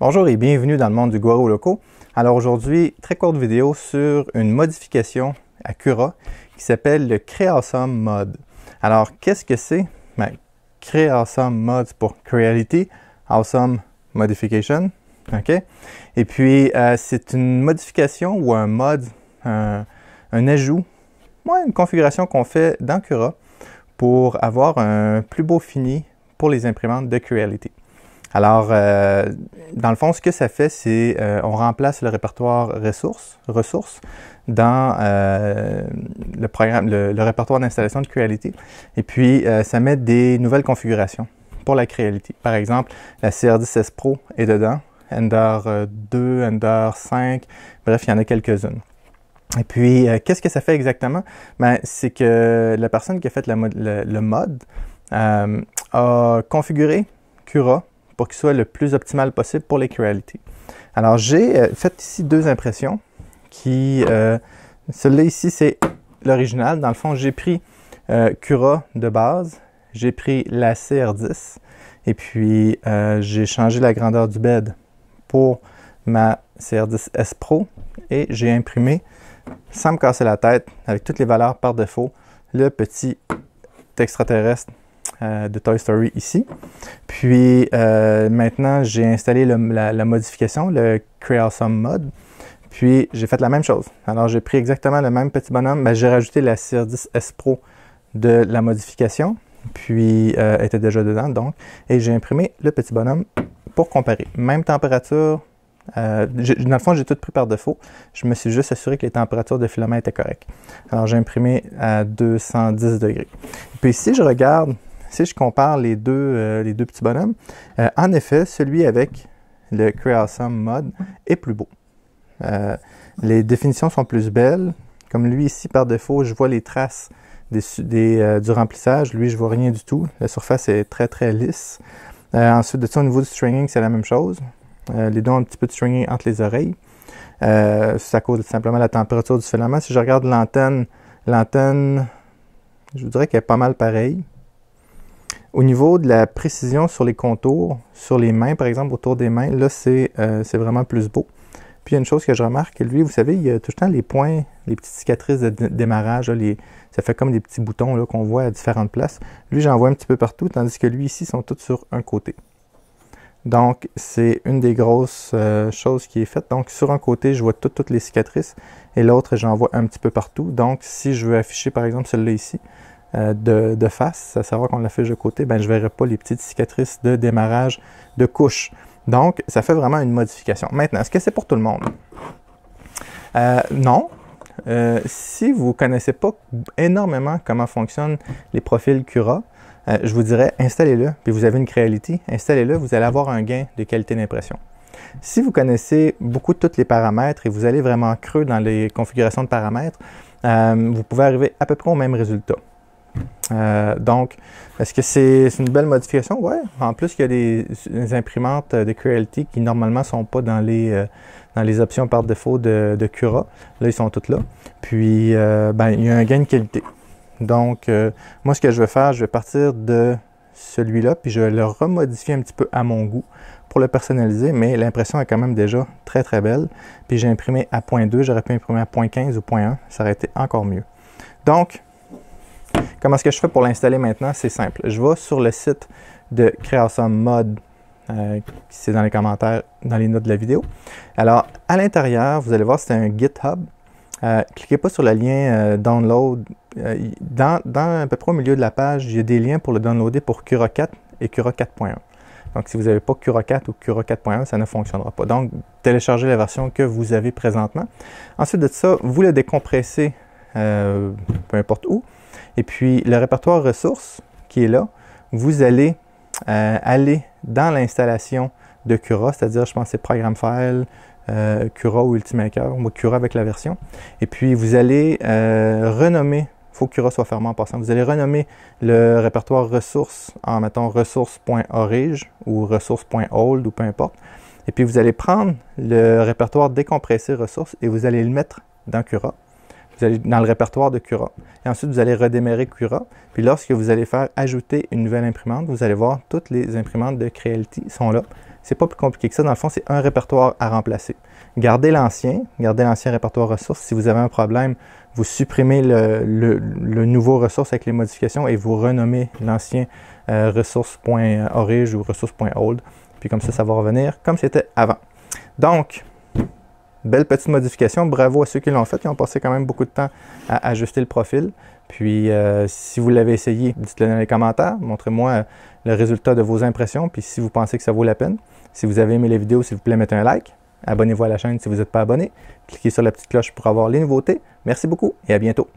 Bonjour et bienvenue dans le monde du guaro loco. Alors aujourd'hui, très courte vidéo sur une modification à Cura qui s'appelle le Creasum Mode. Alors qu'est-ce que c'est? Ben, Creasum Mode pour Creality, Awesome Modification. OK? Et puis euh, c'est une modification ou un mode, un, ajout, une configuration qu'on fait dans Cura pour avoir un plus beau fini pour les imprimantes de Creality. Alors, euh, dans le fond, ce que ça fait, c'est qu'on euh, on remplace le répertoire ressources, ressources dans euh, le programme, le, répertoire d'installation de Creality. Et puis, ça met des nouvelles configurations pour la Creality. Par exemple, la cr 10 Pro est dedans, Ender 2, Ender 5, bref, il y en a quelques-unes. Et puis, qu'est-ce que ça fait exactement? Ben, c'est que la personne qui a fait le, mode a configuré Cura pour qu'il soit le plus optimal possible pour les qualités. Alors, j'ai euh, fait ici deux impressions qui... Euh, Celui-là ici, c'est l'original. Dans le fond, j'ai pris euh, Cura de base, j'ai pris la CR10 et puis j'ai changé la grandeur du bed pour ma CR10S Pro et j'ai imprimé, sans me casser la tête, avec toutes les valeurs par défaut, le petit extraterrestre euh, de Toy Story ici. Puis euh, maintenant, j'ai installé la, modification, le Some Mode. Puis j'ai fait la même chose. Alors j'ai pris exactement le même petit bonhomme, mais ben, j'ai rajouté la CR10S Pro de la modification. Puis euh, était déjà dedans, donc. Et j'ai imprimé le petit bonhomme pour comparer. Même température. dans le fond, j'ai tout pris par défaut. Je me suis juste assuré que les températures de filament étaient correctes. Alors, j'ai imprimé à 210 degrés. Puis si je regarde si je compare les deux, euh, les deux petits bonhommes, euh, en effet, celui avec le Creosome Mode est plus beau. Euh, les définitions sont plus belles. Comme lui ici, par défaut, je vois les traces du remplissage. Lui, je vois rien du tout. La surface est très, très lisse. ensuite, de ça, au niveau du stringing, c'est la même chose. les deux ont un petit peu de stringing entre les oreilles. Ça cause simplement la température du filament. Si je regarde l'antenne, l'antenne, je vous dirais qu'elle est pas mal pareille. Au niveau de la précision sur les contours, sur les mains, par exemple, autour des mains, là, euh, c'est vraiment plus beau. Puis, il y a une chose que je remarque, lui, vous savez, il y a tout le temps les points, les petites cicatrices de démarrage, ça fait comme des petits boutons qu'on voit à différentes places. Lui, j'en vois un petit peu partout, tandis que lui, ici, sont tous sur un côté. Donc, c'est une des grosses euh, choses qui est faite. Donc, sur un côté, je vois toutes, toutes les cicatrices et l'autre, j'en vois un petit peu partout. Donc, si je veux afficher, par exemple, celui là ici, euh, de, face, à savoir qu'on la fait de côté, ben, je ne verrai pas les petites cicatrices de démarrage de couche. Donc, ça fait vraiment une modification. Maintenant, est-ce que c'est pour tout le monde? Euh, non. Euh, si vous ne connaissez pas énormément comment fonctionnent les profils Cura, je vous dirais installez-le, puis vous avez une Creality, installez-le, vous allez avoir un gain de qualité d'impression. Si vous connaissez beaucoup de tous les paramètres et vous allez vraiment creux dans les configurations de paramètres, vous pouvez arriver à peu près au même résultat. Euh, donc, est-ce que c'est une belle modification? Ouais. En plus, il y a des, imprimantes euh, de Creality qui normalement sont pas dans les, euh, dans les options par défaut de, Cura. Là, ils sont toutes là. Puis, ben, il y a un gain de qualité. Donc, moi, ce que je vais faire, je vais partir de celui-là, puis je vais le remodifier un petit peu à mon goût pour le personnaliser, mais l'impression est quand même déjà très, très belle. Puis j'ai imprimé à 0.2, j'aurais pu imprimer à 0.15 ou 0.1, ça aurait été encore mieux. Donc, Comment est-ce que je fais pour l'installer maintenant? C'est simple. Je vais sur le site de Creation Mode, euh, qui c'est dans les commentaires, dans les notes de la vidéo. Alors, à l'intérieur, vous allez voir, c'est un GitHub. Euh, cliquez pas sur le lien euh, download. Dans, dans, à peu près au milieu de la page, il y a des liens pour le downloader pour Cura 4 et Cura 4.1. Donc, si vous n'avez pas Cura 4 ou Cura 4.1, ça ne fonctionnera pas. Donc, téléchargez la version que vous avez présentement. Ensuite de ça, vous le décompressez peu importe où. Et puis le répertoire ressources qui est là, vous allez euh, aller dans l'installation de Cura, c'est-à-dire je pense c'est Program File, euh, Cura ou Ultimaker, ou Cura avec la version. Et puis vous allez euh, renommer, il faut que Cura soit fermé en passant, vous allez renommer le répertoire ressources en mettant ressources.orige ou ressources.old ou peu importe. Et puis vous allez prendre le répertoire décompressé ressources et vous allez le mettre dans Cura vous allez dans le répertoire de Cura. Et ensuite, vous allez redémarrer Cura. Puis lorsque vous allez faire ajouter une nouvelle imprimante, vous allez voir toutes les imprimantes de Creality sont là. C'est pas plus compliqué que ça. Dans le fond, c'est un répertoire à remplacer. Gardez l'ancien, gardez l'ancien répertoire ressources. Si vous avez un problème, vous supprimez le, nouveau ressource avec les modifications et vous renommez l'ancien euh, ressource.orige euh, ou ressource.old. Puis comme ça, ça va revenir comme c'était avant. Donc, belle petite modification. Bravo à ceux qui l'ont fait. qui ont passé quand même beaucoup de temps à ajuster le profil. Puis, euh, si vous l'avez essayé, dites-le dans les commentaires. Montrez-moi euh, le résultat de vos impressions. Puis, si vous pensez que ça vaut la peine. Si vous avez aimé les vidéos, s'il vous plaît, mettez un like. Abonnez-vous à la chaîne si vous n'êtes pas abonné. Cliquez sur la petite cloche pour avoir les nouveautés. Merci beaucoup et à bientôt.